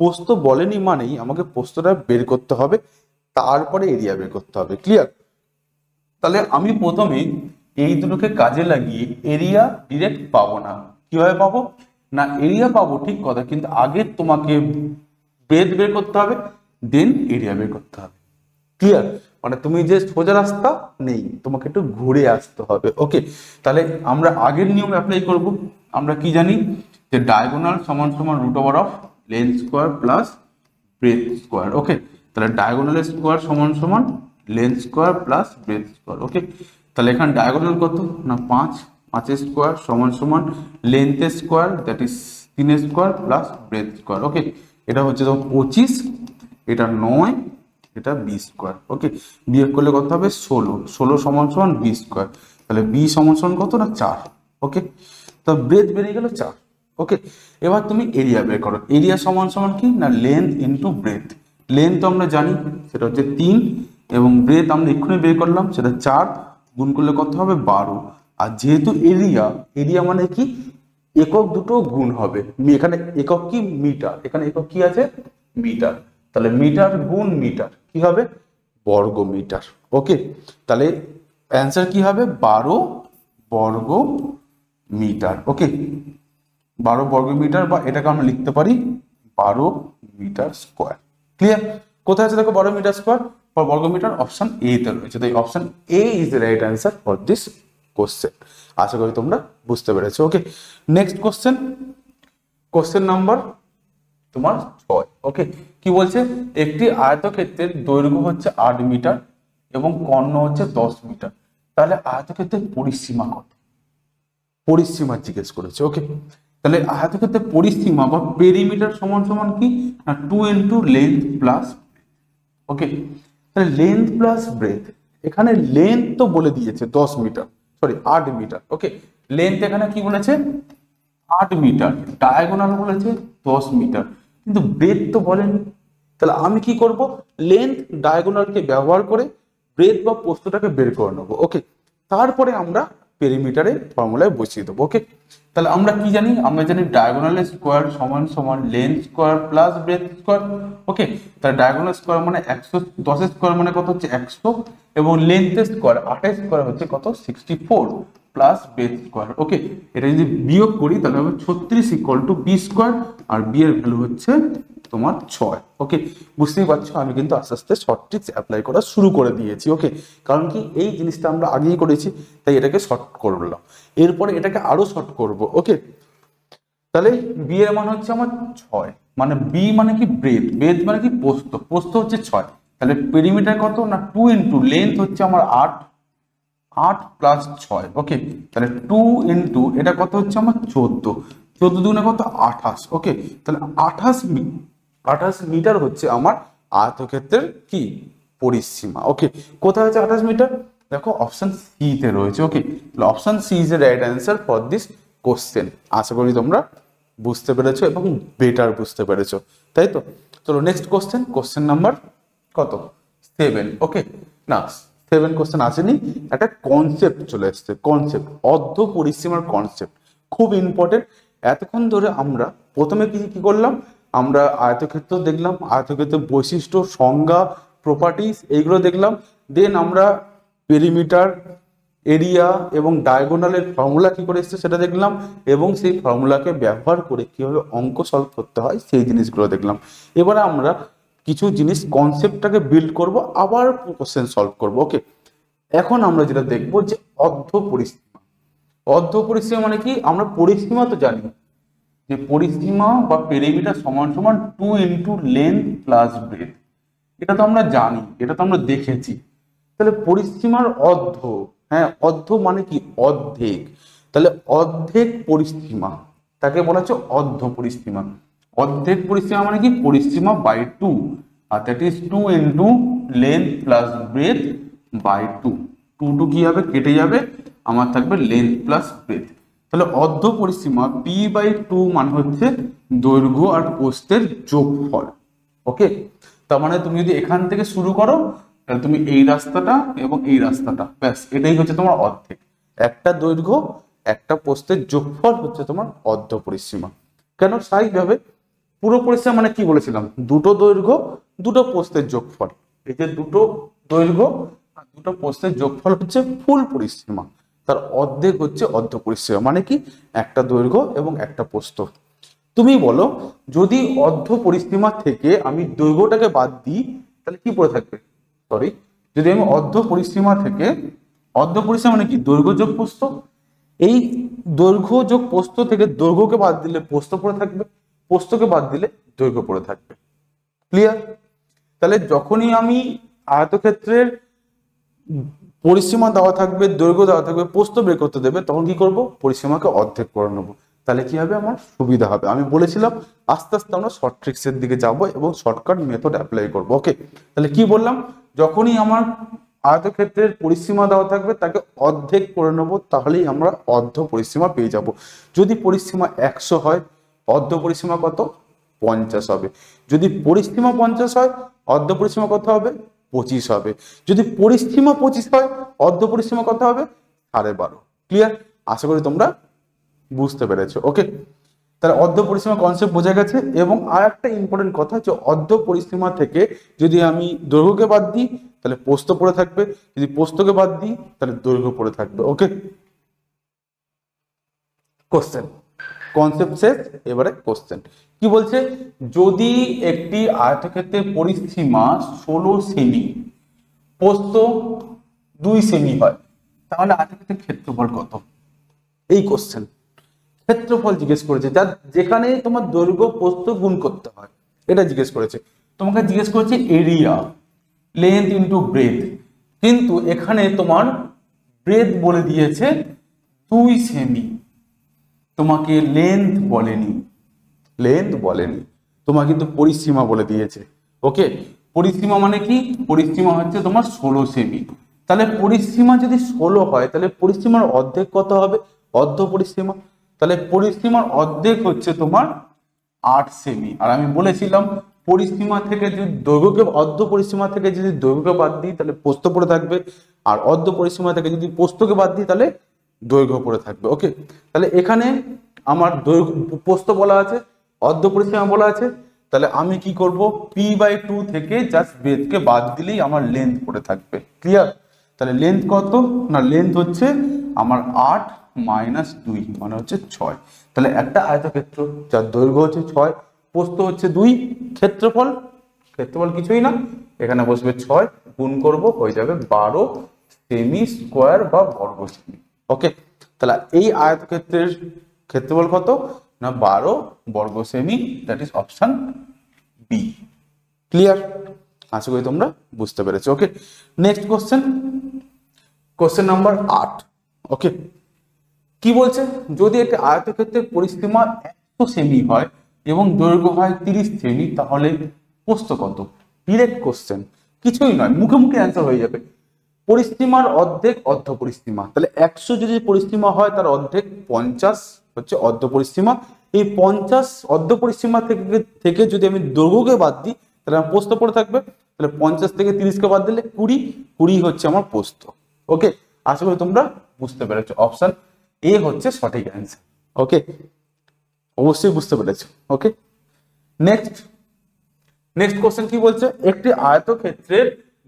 পোস্ত বলেনি মানেই আমাকে পোস্তটা বের করতে হবে তারপরে এরিয়া বের করতে হবে ক্লিয়ার তাহলে আমি প্রথমে এই দুটোকে কাজে লাগিয়ে এরিয়া ডিরেক্ট পাবো না কিভাবে পাবো না এরিয়া পাবো ঠিক কথা কিন্তু আগে তোমাকে বেদ বের করতে হবে দেন এরিয়া বের করতে হবে ক্লিয়ার মানে তুমি যে সোজা রাস্তা নেই তোমাকে একটু ঘুরে আসতে হবে ওকে তাহলে আমরা আগের নিয়ম অ্যাপ্লাই করব আমরা কি জানি যে ডায়াগোনাল সমান সমান root over of length square plus breadth square okay তাহলে ডায়াগোনাল স্কোয়ার সমান সমান length square plus breadth square okay তাহলে এখানে ডায়াগোনাল কত না পাঁচ পাঁচের স্কোয়ার সমান সমান লেন্থ স্কোয়ার দ্যাট ইস তিন square plus breadth square okay এটা হচ্ছে তখন পঁচিশ এটা নয় এটা বি স্কোয়ার ওকে বিয়োগ করলে কত হবে ষোলো ষোলো সমান সমান বি স্কোয়ার তাহলে বি সমান সমান কত না চার ওকে তো ব্রেথ বেরিয়ে গেল চার ওকে এবার তুমি এরিয়া বের করো এরিয়া সমান সমান কি না লেন্থ ইন্টু ব্রেথ লেন্থ আমরা জানি সেটা হচ্ছে তিন এবং ব্রেথ আমরা এক্ষুনি বের করলাম সেটা চার গুণ করলে কত হবে বারো আর যেহেতু এরিয়া এরিয়া মানে কি একক দুটো গুণ হবে এখানে একক কি মিটার এখানে একক কি আছে মিটার তাহলে মিটার গুণ মিটার কি হবে বর্গ মিটার ওকে তাহলে অ্যান্সার কি হবে বারো বর্গ মিটার ওকে বারো বর্গ মিটার বা এটাকে আমরা লিখতে পারি বারো মিটার স্কোয়ার ক্লিয়ার কোথায় আছে দেখো বড় meter square for meter option A তে রয়েছে তো এই option A is the right answer for this question আশা করি তোমরা বুঝতে পেরেছো okay next question question number তোমার ছয় ওকে কি বলছে একটি আয়তক্ষেত্রের দৈর্ঘ্য হচ্ছে আট মিটার এবং কর্ণ হচ্ছে দশ মিটার তাহলে আয়তক্ষেত্রের পরিসীমা কত পরিসীমা জিজ্ঞেস করেছে ওকে তাহলে ক্ষেত্রে পরিসীমা বা পেরিমিটার সমান সমান কি না two into length plus okay তাহলে লেন্থ প্লাস ব্রেথ এখানে লেন্থ তো বলে দিয়েছে দশ মিটার সরি আট মিটার ওকে লেন্থ এখানে কি বলেছে আট মিটার ডায়াগোনাল বলেছে দশ মিটার কিন্তু ব্রেথ তো বলেনি তাহলে আমি কি করব লেন্থ ডায়াগোনালকে ব্যবহার করে ব্রেথ বা পোস্তটাকে বের করে নেবো ওকে তারপরে আমরা পেরিমিটারে ফর্মুলায় বসিয়ে দেবো ওকে তাহলে আমরা কি জানি আমরা জানি ডায়াগোনাল স্কোয়ার সমান সমান length square plus breadth square okay তাহলে ডায়াগোনাল স্কোয়ার মানে একশো দশ স্কোয়ার মানে কত হচ্ছে একশো এবং লেন্থ স্কোয়ার আঠাশ স্কোয়ার হচ্ছে কত sixty four plus breadth square okay এটা যদি বিয়োগ করি তাহলে হবে ছত্রিশ ইকোয়াল টু বি স্কোয়ার আর বি এর ভ্যালু হচ্ছে তোমার ছয় ওকে বুঝতেই পারছো আমি কিন্তু আস্তে আস্তে শর্ট ট্রিক্স অ্যাপ্লাই করা শুরু করে দিয়েছি ওকে কারণ কি এই জিনিসটা আমরা আগেই করেছি তাই এটাকে শর্ট করলাম এরপরে এটাকে আরও শর্ট করব ওকে তাহলে বি এর মান হচ্ছে আমার ছয় মানে বি মানে কি ব্রেথ ব্রেথ মানে কি পোস্ত পোস্ত হচ্ছে ছয় তাহলে পেরিমিটার কত না টু ইন্টু লেন্থ হচ্ছে আমার আট আট প্লাস ছয় ওকে তাহলে টু ইন্টু এটা কত হচ্ছে আমার চোদ্দ চোদ্দ দুগুণে কত আঠাশ ওকে তাহলে আঠাশ আঠাশ মিটার হচ্ছে আমার আয়তক্ষেত্রের কি পরিসীমা ওকে কোথায় আছে আঠাশ মিটার দেখো অপশন সি তে রয়েছে okay option C is a right answer for this question আশা করি তোমরা বুঝতে পেরেছো এবং বেটার বুঝতে পেরেছো তাই তো চলো নেক্সট কোশ্চেন কোশ্চেন নাম্বার কত সেভেন ওকে না সেভেন কোশ্চেন আসেনি একটা কনসেপ্ট চলে এসছে কনসেপ্ট অর্ধ পরিসীমার কনসেপ্ট খুব ইম্পর্টেন্ট এতক্ষণ ধরে আমরা প্রথমে কি কি করলাম আমরা আয়তক্ষেত্র দেখলাম আয়তক্ষেত্রের বৈশিষ্ট্য সংজ্ঞা প্রপার্টিস এইগুলো দেখলাম দেন আমরা পেরিমিটার এরিয়া এবং ডায়গোনালের ফর্মুলা কী করে এসছে সেটা দেখলাম এবং সেই ফর্মুলাকে ব্যবহার করে কীভাবে অঙ্ক সলভ করতে হয় সেই জিনিসগুলো দেখলাম এবারে আমরা কিছু জিনিস কনসেপ্টটাকে বিল্ড করব আবার কোশ্চেন সলভ করব ওকে এখন আমরা যেটা দেখব যে অর্ধ পরিসীমা অর্ধ পরিসীমা মানে কি আমরা পরিসীমা তো জানি যে পরিসীমা বা পেরিমিটার সমান সমান two into length plus breadth এটা তো আমরা জানি এটা তো আমরা দেখেছি তাহলে পরিসীমার অর্ধ হ্যাঁ অর্ধ মানে কি অর্ধেক তাহলে অর্ধেক পরিসীমা তাকে বলা হচ্ছে অর্ধ পরিসীমা অর্ধেক পরিসীমা মানে কি পরিসীমা বাই টু আর that is two into length plus breadth by two two two কি হবে কেটে যাবে আমার থাকবে লেন্থ প্লাস ব্রেথ তাহলে অর্ধ পরিসীমা পি বাই টু মানে হচ্ছে দৈর্ঘ্য আর পোস্তের যোগফল ওকে তার মানে তুমি যদি এখান থেকে শুরু করো তাহলে তুমি এই রাস্তাটা এবং এই রাস্তাটা ব্যাস এটাই হচ্ছে তোমার অর্ধেক একটা দৈর্ঘ্য একটা পোস্তের যোগফল হচ্ছে তোমার অর্ধ পরিসীমা কেন হবে পুরো পরিসীমা মানে কি বলেছিলাম দুটো দৈর্ঘ্য দুটো পোস্তের যোগফল এই যে দুটো দৈর্ঘ্য আর দুটো পোস্তের যোগফল হচ্ছে ফুল পরিসীমা তার অর্ধেক হচ্ছে অর্ধ অর্ধপরিসীমা মানে কি একটা দৈর্ঘ্য এবং একটা প্রস্ত তুমি বলো যদি অর্ধ পরিসীমা থেকে আমি দৈর্ঘ্যটাকে বাদ দিই তাহলে কি পড়ে থাকবে সরি যদি আমি অর্ধ পরিসীমা থেকে অর্ধ পরিসীমা মানে কি দৈর্ঘ্য যোগ প্রস্ত এই দৈর্ঘ্য যোগ প্রস্ত থেকে দৈর্ঘ্যকে বাদ দিলে প্রস্ত পড়ে থাকবে প্রস্তকে বাদ দিলে দৈর্ঘ্য পড়ে থাকবে ক্লিয়ার তাহলে যখনই আমি আয়তক্ষেত্রের পরিসীমা দেওয়া থাকবে দৈর্ঘ্য দেওয়া থাকবে পোস্ত বের করতে দেবে তখন কি করব পরিসীমাকে অর্ধেক করে নেবো তাহলে কি হবে আমার সুবিধা হবে আমি বলেছিলাম আস্তে আস্তে আমরা শর্ট ট্রিক্সের দিকে যাব এবং শর্টকাট মেথড অ্যাপ্লাই করব ওকে তাহলে কি বললাম যখনই আমার আয়তক্ষেত্রের পরিসীমা দেওয়া থাকবে তাকে অর্ধেক করে নেবো তাহলেই আমরা অর্ধ পরিসীমা পেয়ে যাব যদি পরিসীমা একশো হয় অর্ধ পরিসীমা কত পঞ্চাশ হবে যদি পরিসীমা পঞ্চাশ হয় অর্ধ পরিসীমা কত হবে পঁচিশ হবে যদি পরিস্থিমা পঁচিশ হয় অর্ধ পরিসীমা কত হবে সাড়ে বারো ক্লিয়ার আশা করি তোমরা বুঝতে পেরেছো ওকে তাহলে অর্ধ পরিসীমা কনসেপ্ট বোঝা গেছে এবং আর একটা ইম্পর্টেন্ট কথা যে অর্ধ পরিসীমা থেকে যদি আমি দৈর্ঘ্যকে বাদ দিই তাহলে পোস্ত পড়ে থাকবে যদি পোস্তকে বাদ দিই তাহলে দৈর্ঘ্য পড়ে থাকবে ওকে কোশ্চেন কনসেপ্ট শেষ এবারে কোশ্চেন কি বলছে যদি একটি আয়তক্ষেত্রের পরিসীমা ষোলো সেমি পোস্ত দুই সেমি হয় তাহলে আয়তক্ষেত্রের ক্ষেত্রফল কত এই কোশ্চেন ক্ষেত্রফল জিজ্ঞেস করেছে যা যেখানে তোমার দৈর্ঘ্য পোস্ত গুণ করতে হয় এটা জিজ্ঞেস করেছে তোমাকে জিজ্ঞেস করেছে এরিয়া লেন্থ ইন্টু ব্রেথ কিন্তু এখানে তোমার ব্রেথ বলে দিয়েছে দুই সেমি তোমাকে লেন্থ বলেনি লেন্থ বলেনি তোমার কিন্তু পরিসীমা বলে দিয়েছে ওকে পরিসীমা মানে কি পরিসীমা হচ্ছে তোমার ষোলো সেমি তাহলে পরিসীমা যদি ষোলো হয় তাহলে পরিসীমার অর্ধেক কত হবে অর্ধ পরিসীমা তাহলে পরিসীমার অর্ধেক হচ্ছে তোমার আট সেমি আর আমি বলেছিলাম পরিসীমা থেকে যদি দৈর্ঘ্যকে অর্ধ পরিসীমা থেকে যদি দৈর্ঘ্যকে বাদ দিই তাহলে পোস্ত পড়ে থাকবে আর অর্ধ পরিসীমা থেকে যদি পোস্তকে বাদ দিই তাহলে দৈর্ঘ্য পড়ে থাকবে ওকে তাহলে এখানে আমার দৈর্ঘ্য পোস্ত বলা আছে অর্ধ পরিসীমা বলা আছে তাহলে আমি কি করব পি বাই টু থেকে জাস্ট বেদকে বাদ দিলেই আমার লেন্থ পড়ে থাকবে ক্লিয়ার তাহলে লেন্থ কত না লেন্থ হচ্ছে আমার আট মাইনাস দুই মানে হচ্ছে ছয় তাহলে একটা আয়তক্ষেত্র যার দৈর্ঘ্য হচ্ছে ছয় পোস্ত হচ্ছে দুই ক্ষেত্রফল ক্ষেত্রফল কিছুই না এখানে বসবে ছয় গুণ করব হয়ে যাবে বারো সেমি স্কোয়ার বা বর্গ সেমি ওকে তাহলে এই আয়তক্ষেত্রের ক্ষেত্রফল কত না বারো বর্গ সেমি that is option B clear আশা করি তোমরা বুঝতে পেরেছো okay next question question number আট ওকে কি বলছে যদি একটি আয়তক্ষেত্রের পরিস্থিমা একশো সেমি হয় এবং দৈর্ঘ্য হয় তিরিশ সেমি তাহলে পোস্ত কত ডিরেক্ট কোশ্চেন কিছুই নয় মুখে মুখে অ্যান্সার হয়ে যাবে পরিস্থিমার অর্ধেক অর্ধ পরিসীমা তাহলে একশো যদি পরিস্থিমা হয় তার অর্ধেক পঞ্চাশ হচ্ছে অর্ধ পরিসীমা এই পঞ্চাশ অর্ধ পরিসীমা থেকে থেকে যদি আমি দৈর্ঘ্যকে বাদ দিই তাহলে আমার পোস্ত পড়ে থাকবে তাহলে পঞ্চাশ থেকে তিরিশকে বাদ দিলে কুড়ি কুড়ি হচ্ছে আমার পোস্ত ওকে আশা করি তোমরা বুঝতে পেরেছো অপশান এ হচ্ছে সঠিক অ্যান্সার ওকে অবশ্যই বুঝতে পেরেছো ওকে নেক্সট নেক্সট কোশ্চেন কি বলছে একটি আয়তক্ষেত্রের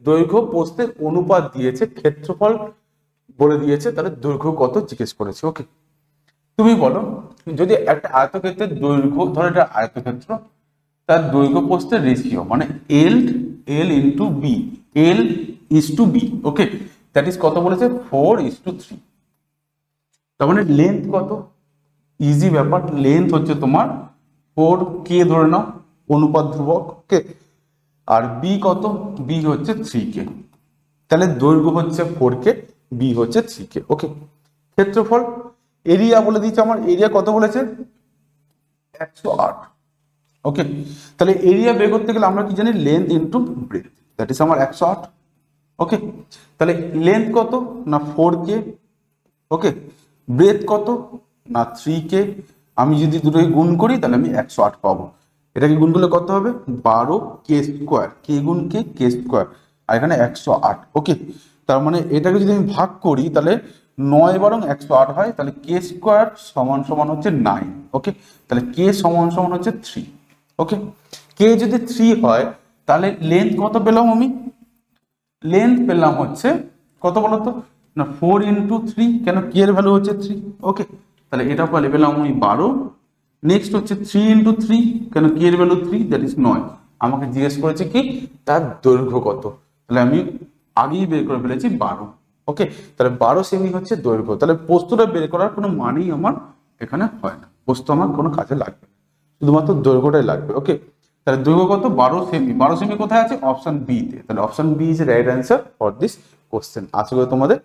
দৈর্ঘ্য প্রস্থের অনুপাত দিয়েছে ক্ষেত্রফল বলে দিয়েছে তাহলে দৈর্ঘ্য কত জিজ্ঞেস করেছে ওকে তুমি বলো যদি একটা আয়তক্ষেত্রের দৈর্ঘ্য ধরো এটা আয়তক্ষেত্র তার দৈর্ঘ্য পোস্তের রেশিও মানে L L into B L is two B okay that is কত বলেছে ফোর ইস টু থ্রি তার মানে লেন্থ কত ইজি ব্যাপার লেন্থ হচ্ছে তোমার ফোর কে ধরে নাও অনুপাত ধ্রুবক ওকে আর বি কত বি হচ্ছে থ্রি কে তাহলে দৈর্ঘ্য হচ্ছে ফোর কে বি হচ্ছে থ্রি কে ওকে ক্ষেত্রফল এরিয়া বলে দিচ্ছে আমার এরিয়া কত বলেছে একশো আট ওকে তাহলে এরিয়া বের করতে গেলে আমরা কি জানি length into breadth that is আমার একশো আট ওকে তাহলে লেন্থ কত না ফোর কে ওকে ব্রেথ কত না থ্রি কে আমি যদি দুটোই গুণ করি তাহলে আমি একশো আট পাবো এটাকে গুণ করলে কত হবে বারো কে স্কোয়ার কে গুণ কে কে স্কোয়ার আর এখানে একশো আট ওকে তার মানে এটাকে যদি আমি ভাগ করি তাহলে নয় বরং একশো আট হয় তাহলে কে স্কোয়ার সমান সমান হচ্ছে নাইন ওকে তাহলে কে সমান সমান হচ্ছে থ্রি ওকে কে যদি থ্রি হয় তাহলে লেন্থ কত পেলাম আমি লেন্থ পেলাম হচ্ছে কত বলতো না ফোর ইন্টু থ্রি কেন কে এর ভ্যালু হচ্ছে থ্রি ওকে তাহলে এটা পেলাম আমি বারো নেক্সট হচ্ছে থ্রি ইন্টু থ্রি কেন কি এর ভ্যালু থ্রি দ্যাট ইজ নয় আমাকে জিজ্ঞেস করেছে কি তার দৈর্ঘ্য কত তাহলে আমি আগেই বের করে ফেলেছি বারো ওকে তাহলে বারো সেমি হচ্ছে দৈর্ঘ্য তাহলে পোস্তটা বের করার কোনো মানেই আমার এখানে হয় না পোস্ত আমার কোনো কাজে লাগবে না শুধুমাত্র দৈর্ঘ্যটাই লাগবে ওকে তাহলে দৈর্ঘ্য কত বারো সেমি বারো সেমি কোথায় আছে অপশন বিতে তাহলে option B is right answer for this question আশা করি তোমাদের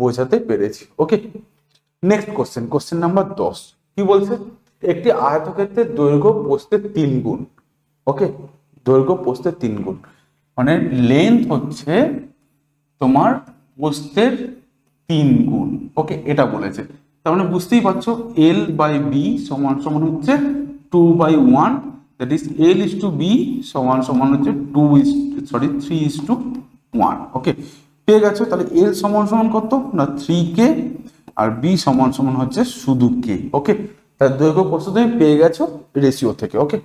বোঝাতে পেরেছি okay next question question number দশ কি বলছে একটি আয়তক্ষেত্রের দৈর্ঘ্য পোস্তের তিন গুণ ওকে দৈর্ঘ্য পোস্তের তিন গুণ মানে লেন্থ হচ্ছে তোমার পোস্তের তিন গুণ ওকে এটা বলেছে তার মানে বুঝতেই পারছো এল বাই বি সমান সমান হচ্ছে two by one that is L is two B সমান সমান হচ্ছে two is sorry three is two one okay পেয়ে গেছো তাহলে এল সমান সমান কত না থ্রি কে আর বি সমান সমান হচ্ছে শুধু কে ওকে তাহলে দৈর্ঘ্য প্রস্তুত তুমি পেয়ে গেছো রেশিও থেকে ওকে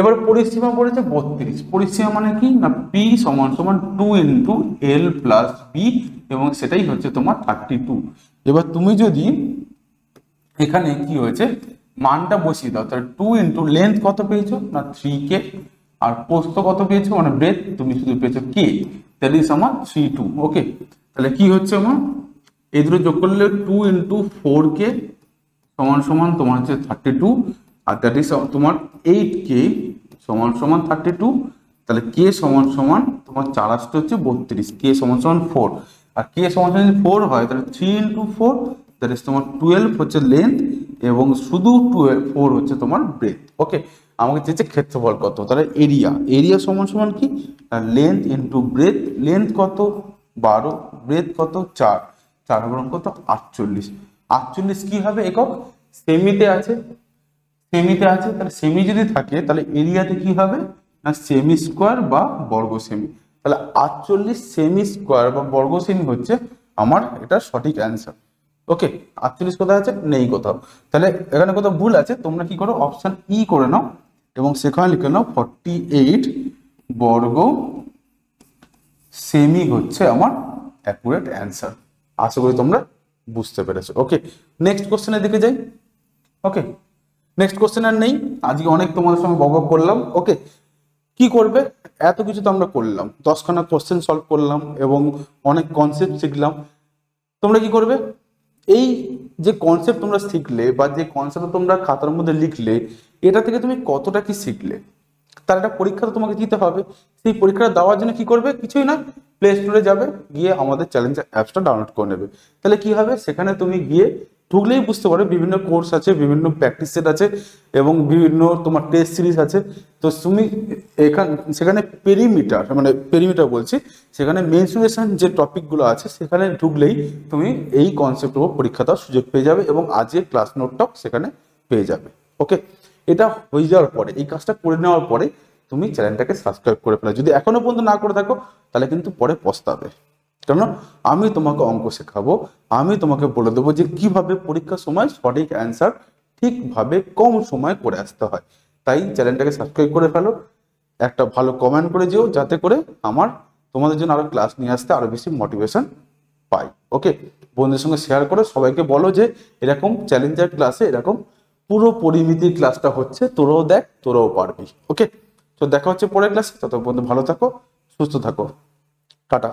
এবার পরিসীমা পড়েছে বত্রিশ পরিসীমা মানে কি না পি সমান সমান two into L plus B এবং সেটাই হচ্ছে তোমার থার্টি টু এবার তুমি যদি এখানে কি হয়েছে মানটা বসিয়ে দাও তাহলে টু ইন্টু লেন্থ কত পেয়েছো না থ্রি কে আর পোস্ত কত পেয়েছো মানে ব্রেথ তুমি শুধু পেয়েছো কে তাহলে আমার থ্রি টু ওকে তাহলে কি হচ্ছে আমার এই দুটো যোগ করলে টু ইন্টু ফোর কে সমান সমান তোমার হচ্ছে থার্টি টু আর দ্যাট ইজ তোমার এইট কে সমান সমান থার্টি টু তাহলে কে সমান সমান তোমার চার আসতে হচ্ছে বত্রিশ কে সমান সমান ফোর আর কে সমান সমান যদি ফোর হয় তাহলে three into four that is তোমার টুয়েলভ হচ্ছে লেন্থ এবং শুধু টুয়েলভ ফোর হচ্ছে তোমার ব্রেথ ওকে আমাকে চেয়েছে ক্ষেত্রফল কত তাহলে এরিয়া এরিয়া সমান সমান কি লেন্থ ইন্টু ব্রেথ লেন্থ কত বারো ব্রেথ কত চার চার গ্রাম কত আটচল্লিশ আটচল্লিশ কি হবে একক সেমিতে আছে সেমিতে আছে তাহলে সেমি যদি থাকে তাহলে এরিয়াতে কি হবে না সেমি স্কোয়ার বা বর্গ সেমি তাহলে আটচল্লিশ সেমি স্কোয়ার বা বর্গ সেমি হচ্ছে আমার এটা সঠিক অ্যান্সার ওকে আটচল্লিশ কোথায় আছে নেই কোথাও তাহলে এখানে কোথাও ভুল আছে তোমরা কি করো অপশান ই e করে নাও এবং সেখানে লিখে নাও ফর্টি এইট বর্গ সেমি হচ্ছে আমার অ্যাকুরেট অ্যান্সার আশা করি তোমরা বুঝতে পেরেছো ওকে নেক্সট কোশ্চেনের দিকে যাই ওকে নেক্সট কোশ্চেন আর নেই আজকে অনেক তোমাদের সঙ্গে বক করলাম ওকে কি করবে এত কিছু তো আমরা করলাম দশখানা কোশ্চেন সলভ করলাম এবং অনেক কনসেপ্ট শিখলাম তোমরা কি করবে এই যে কনসেপ্ট তোমরা শিখলে বা যে কনসেপ্ট তোমরা খাতার মধ্যে লিখলে এটা থেকে তুমি কতটা কি শিখলে তার একটা পরীক্ষা তো তোমাকে দিতে হবে সেই পরীক্ষাটা দেওয়ার জন্য কি করবে কিছুই না প্লে স্টোরে যাবে গিয়ে আমাদের চ্যালেঞ্জ অ্যাপসটা ডাউনলোড করে নেবে তাহলে কি হবে সেখানে তুমি গিয়ে ঢুকলেই বুঝতে পারবে বিভিন্ন কোর্স আছে বিভিন্ন প্র্যাকটিস সেট আছে এবং বিভিন্ন তোমার টেস্ট সিরিজ আছে তো তুমি এখান সেখানে পেরিমিটার মানে পেরিমিটার বলছি সেখানে মেনসুরেশন যে টপিকগুলো আছে সেখানে ঢুকলেই তুমি এই কনসেপ্ট উপর পরীক্ষা দেওয়ার সুযোগ পেয়ে যাবে এবং আজকে ক্লাস নোটটাও সেখানে পেয়ে যাবে ওকে এটা হয়ে যাওয়ার পরে এই কাজটা করে নেওয়ার পরে তুমি চ্যানেলটাকে সাবস্ক্রাইব করে ফেলো যদি এখনও পর্যন্ত না করে থাকো তাহলে কিন্তু পরে পস্তাবে কেন আমি তোমাকে অঙ্ক শেখাবো আমি তোমাকে বলে দেবো যে কিভাবে পরীক্ষার সময় সঠিক অ্যান্সার ঠিকভাবে কম সময় করে আসতে হয় তাই চ্যানেলটাকে সাবস্ক্রাইব করে ফেলো একটা ভালো কমেন্ট করে যেও যাতে করে আমার তোমাদের জন্য আরও ক্লাস নিয়ে আসতে আরও বেশি মোটিভেশন পাই ওকে বন্ধুদের সঙ্গে শেয়ার করে সবাইকে বলো যে এরকম চ্যালেঞ্জার ক্লাসে এরকম পুরো পরিমিতির ক্লাসটা হচ্ছে তোরাও দেখ তোরাও পারবি ওকে তো দেখা হচ্ছে পরের ক্লাসে তত পর্যন্ত ভালো থাকো সুস্থ থাকো টাটা